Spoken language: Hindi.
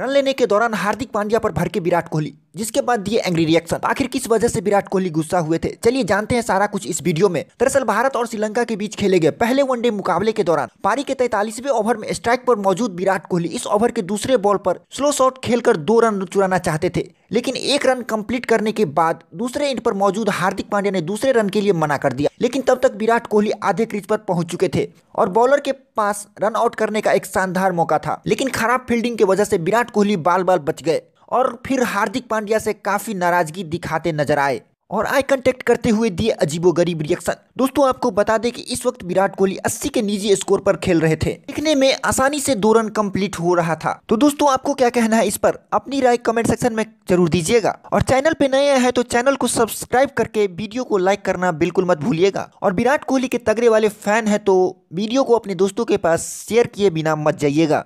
रन लेने के दौरान हार्दिक पांड्या पर के विराट कोहली जिसके बाद दिए एंग्री रिएक्शन आखिर किस वजह से विराट कोहली गुस्सा हुए थे चलिए जानते हैं सारा कुछ इस वीडियो में दरअसल भारत और श्रीलंका के बीच खेले गए पहले वनडे मुकाबले के दौरान पारी के तैतालीसवें ओवर में स्ट्राइक पर मौजूद विराट कोहली इस ओवर के दूसरे बॉल पर स्लो शॉट खेलकर दो रन चुराना चाहते थे लेकिन एक रन कंप्लीट करने के बाद दूसरे इंड पर मौजूद हार्दिक पांड्या ने दूसरे रन के लिए मना कर दिया लेकिन तब तक विराट कोहली आधे क्रीज पर पहुंच चुके थे और बॉलर के पास रन आउट करने का एक शानदार मौका था लेकिन खराब फील्डिंग की वजह से विराट कोहली बाल बाल बच गए और फिर हार्दिक पांड्या से काफ़ी नाराजगी दिखाते नजर आए और आई कांटेक्ट करते हुए दिए अजीबो गरीब रिएक्शन दोस्तों आपको बता दें कि इस वक्त विराट कोहली 80 के निजी स्कोर पर खेल रहे थे लिखने में आसानी से दो रन कम्प्लीट हो रहा था तो दोस्तों आपको क्या कहना है इस पर अपनी राय कमेंट सेक्शन में जरूर दीजिएगा और चैनल पे नए हैं तो चैनल को सब्सक्राइब करके वीडियो को लाइक करना बिल्कुल मत भूलिएगा और विराट कोहली के तगड़े वाले फैन है तो वीडियो को अपने दोस्तों के पास शेयर किए बिना मत जाइएगा